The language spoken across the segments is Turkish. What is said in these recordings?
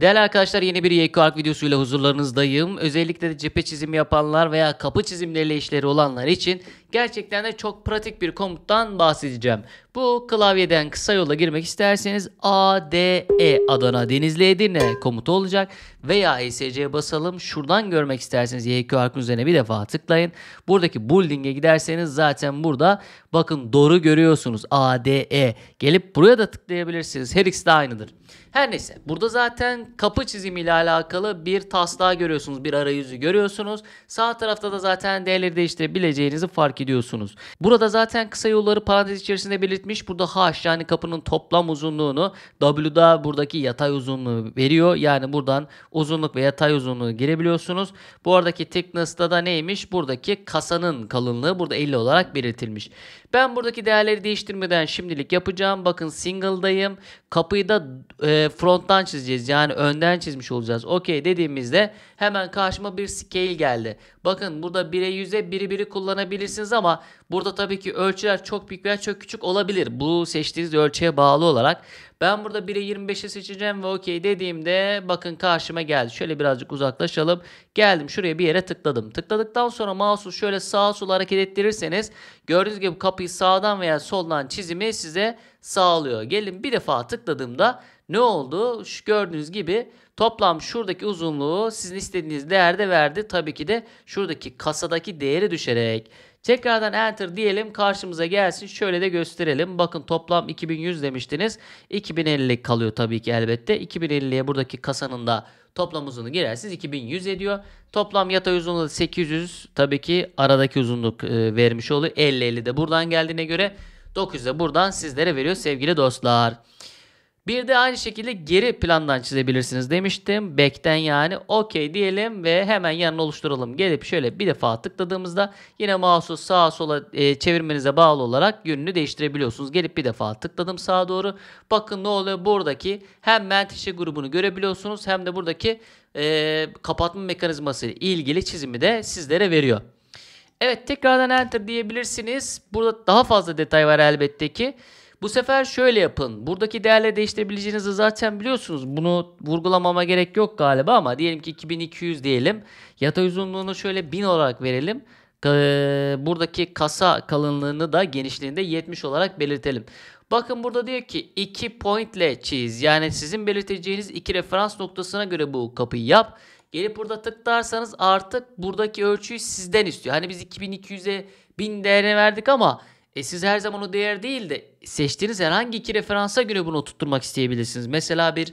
Değerli arkadaşlar yeni bir YKAK videosuyla huzurlarınızdayım. Özellikle de cephe çizimi yapanlar veya kapı çizimleriyle işleri olanlar için gerçekten de çok pratik bir komuttan bahsedeceğim. Bu klavyeden kısa yola girmek isterseniz A D E Adana Denizli Edirne komutu olacak veya ESC'ye basalım. Şuradan görmek isterseniz YQ harfinin üzerine bir defa tıklayın. Buradaki building'e giderseniz zaten burada bakın doğru görüyorsunuz A D E Gelip buraya da tıklayabilirsiniz. Her ikisi de aynıdır. Her neyse burada zaten kapı çizimi ile alakalı bir taslağı görüyorsunuz. Bir arayüzü görüyorsunuz. Sağ tarafta da zaten değerleri değiştirebileceğinizi fark ediyorsunuz. Burada zaten kısa yolları parantez içerisinde belirtmiş etmiş. Burada H yani kapının toplam uzunluğunu W'da buradaki yatay uzunluğu veriyor. Yani buradan uzunluk ve yatay uzunluğu girebiliyorsunuz. Bu aradaki thickness'ta da neymiş? Buradaki kasanın kalınlığı burada 50 olarak belirtilmiş. Ben buradaki değerleri değiştirmeden şimdilik yapacağım. Bakın single'dayım. Kapıyı da e, fronttan çizeceğiz. Yani önden çizmiş olacağız. Okey dediğimizde hemen karşıma bir scale geldi. Bakın burada 1'e 100'e 1'i 1'i kullanabilirsiniz ama burada tabii ki ölçüler çok büyük veya çok küçük olabilir olabilir. Bu seçtiğiniz ölçüye bağlı olarak. Ben burada 1'e 25'e seçeceğim ve okey dediğimde bakın karşıma geldi. Şöyle birazcık uzaklaşalım. Geldim şuraya bir yere tıkladım. Tıkladıktan sonra mouse'u şöyle sağa sola hareket ettirirseniz gördüğünüz gibi kapıyı sağdan veya soldan çizimi size sağlıyor. Gelin bir defa tıkladığımda ne oldu? Şu gördüğünüz gibi toplam şuradaki uzunluğu sizin istediğiniz değerde verdi. Tabii ki de şuradaki kasadaki değeri düşerek. Tekrardan enter diyelim karşımıza gelsin. Şöyle de gösterelim. Bakın toplam 2100 demiştiniz. 2050 kalıyor tabii ki elbette. 2050'ye buradaki kasanın da toplam uzunluğu girersiniz 2100 ediyor. Toplam yatay uzunluğu da 800 tabii ki aradaki uzunluk e, vermiş oluyor. 50 50 de buradan geldiğine göre 900 de buradan sizlere veriyor sevgili dostlar. Bir de aynı şekilde geri plandan çizebilirsiniz demiştim. Back'ten yani okey diyelim ve hemen yanına oluşturalım. Gelip şöyle bir defa tıkladığımızda yine mouse'u sağa sola e, çevirmenize bağlı olarak yönünü değiştirebiliyorsunuz. Gelip bir defa tıkladım sağa doğru. Bakın ne oluyor buradaki hem menteşe grubunu görebiliyorsunuz hem de buradaki e, kapatma mekanizması ile ilgili çizimi de sizlere veriyor. Evet tekrardan enter diyebilirsiniz. Burada daha fazla detay var elbette ki. Bu sefer şöyle yapın. Buradaki değerle değiştirebileceğinizi zaten biliyorsunuz. Bunu vurgulamama gerek yok galiba ama diyelim ki 2200 diyelim. Yatay uzunluğunu şöyle 1000 olarak verelim. Buradaki kasa kalınlığını da genişliğinde 70 olarak belirtelim. Bakın burada diyor ki 2 point ile çiz. Yani sizin belirteceğiniz iki referans noktasına göre bu kapıyı yap. Gelip burada tıklarsanız artık buradaki ölçüyü sizden istiyor. Hani biz 2200'e 1000 değerini verdik ama e siz her zaman o değer değil de seçtiğiniz herhangi iki referansa göre bunu tutturmak isteyebilirsiniz. Mesela bir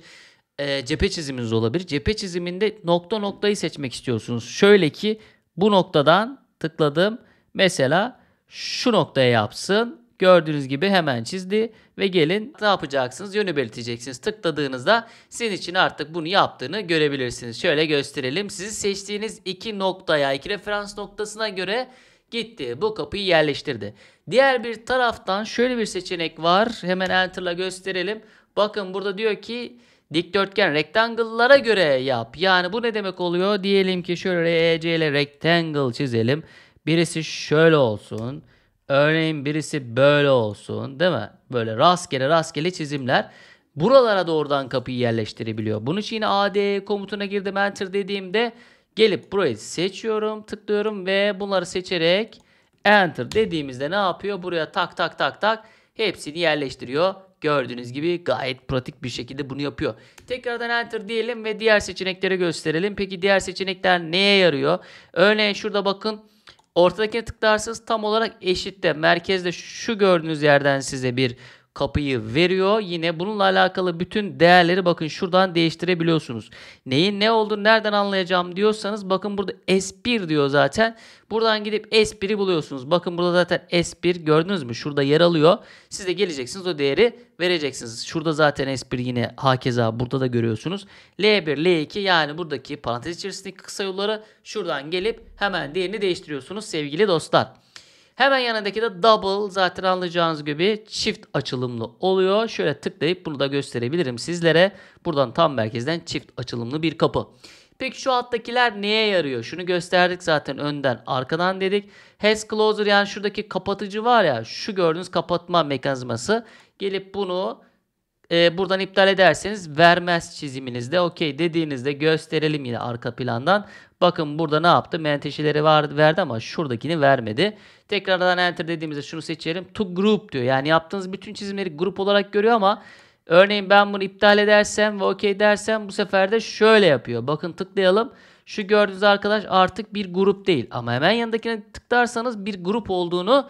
e, cephe çiziminiz olabilir. Cephe çiziminde nokta noktayı seçmek istiyorsunuz. Şöyle ki bu noktadan tıkladım. Mesela şu noktaya yapsın. Gördüğünüz gibi hemen çizdi ve gelin ne yapacaksınız? Yönü belirteceksiniz. Tıkladığınızda sizin için artık bunu yaptığını görebilirsiniz. Şöyle gösterelim. Sizi seçtiğiniz iki noktaya, iki referans noktasına göre gitti bu kapıyı yerleştirdi. Diğer bir taraftan şöyle bir seçenek var. Hemen enter'la gösterelim. Bakın burada diyor ki dikdörtgen rectangle'lara göre yap. Yani bu ne demek oluyor? Diyelim ki şöyle RC e, ile rectangle çizelim. Birisi şöyle olsun. Örneğin birisi böyle olsun değil mi? Böyle rastgele rastgele çizimler. Buralara doğrudan kapıyı yerleştirebiliyor. Bunun için yine AD e komutuna girdim enter dediğimde Gelip burayı seçiyorum, tıklıyorum ve bunları seçerek enter dediğimizde ne yapıyor? Buraya tak tak tak tak hepsini yerleştiriyor. Gördüğünüz gibi gayet pratik bir şekilde bunu yapıyor. Tekrardan enter diyelim ve diğer seçenekleri gösterelim. Peki diğer seçenekler neye yarıyor? Örneğin şurada bakın. Ortadakine tıklarsanız tam olarak eşitte. Merkezde şu gördüğünüz yerden size bir kapıyı veriyor. Yine bununla alakalı bütün değerleri bakın şuradan değiştirebiliyorsunuz. Neyin ne olduğunu nereden anlayacağım diyorsanız bakın burada S1 diyor zaten. Buradan gidip S1'i buluyorsunuz. Bakın burada zaten S1 gördünüz mü? Şurada yer alıyor. Siz de geleceksiniz o değeri vereceksiniz. Şurada zaten S1 yine hakeza burada da görüyorsunuz. L1, L2 yani buradaki parantez içerisindeki kısa yolları şuradan gelip hemen değerini değiştiriyorsunuz sevgili dostlar. Hemen yanındaki de double zaten anlayacağınız gibi çift açılımlı oluyor. Şöyle tıklayıp bunu da gösterebilirim sizlere. Buradan tam merkezden çift açılımlı bir kapı. Peki şu alttakiler neye yarıyor? Şunu gösterdik zaten önden arkadan dedik. Has closer yani şuradaki kapatıcı var ya şu gördüğünüz kapatma mekanizması. Gelip bunu e, buradan iptal ederseniz vermez çiziminizde. Okey dediğinizde gösterelim yine arka plandan. Bakın burada ne yaptı? Menteşeleri vardı verdi ama şuradakini vermedi. Tekrardan enter dediğimizde şunu seçelim. To group diyor. Yani yaptığınız bütün çizimleri grup olarak görüyor ama örneğin ben bunu iptal edersem ve okey dersem bu sefer de şöyle yapıyor. Bakın tıklayalım. Şu gördüğünüz arkadaş artık bir grup değil. Ama hemen yanındakine tıklarsanız bir grup olduğunu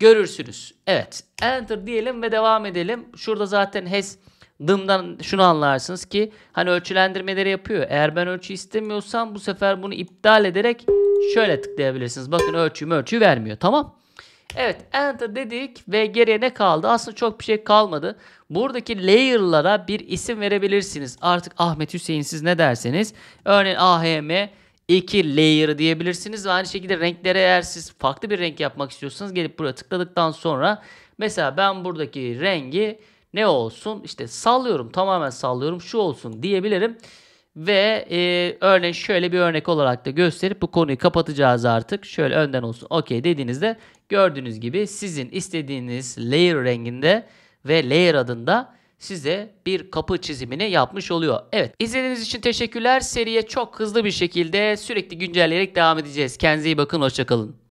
görürsünüz. Evet. Enter diyelim ve devam edelim. Şurada zaten HES dımdan şunu anlarsınız ki hani ölçülendirmeleri yapıyor. Eğer ben ölçü istemiyorsam bu sefer bunu iptal ederek şöyle tıklayabilirsiniz. Bakın ölçü ölçü vermiyor. Tamam. Evet enter dedik ve geriye ne kaldı? Aslında çok bir şey kalmadı. Buradaki layer'lara bir isim verebilirsiniz. Artık Ahmet Hüseyin siz ne derseniz. Örneğin AHM iki layer diyebilirsiniz. Ve aynı şekilde renklere eğer siz farklı bir renk yapmak istiyorsanız gelip buraya tıkladıktan sonra mesela ben buradaki rengi ne olsun işte sallıyorum tamamen sallıyorum şu olsun diyebilirim. Ve e, örneğin şöyle bir örnek olarak da gösterip bu konuyu kapatacağız artık. Şöyle önden olsun okey dediğinizde gördüğünüz gibi sizin istediğiniz layer renginde ve layer adında size bir kapı çizimini yapmış oluyor. Evet izlediğiniz için teşekkürler. Seriye çok hızlı bir şekilde sürekli güncelleyerek devam edeceğiz. Kendinize iyi bakın hoşçakalın.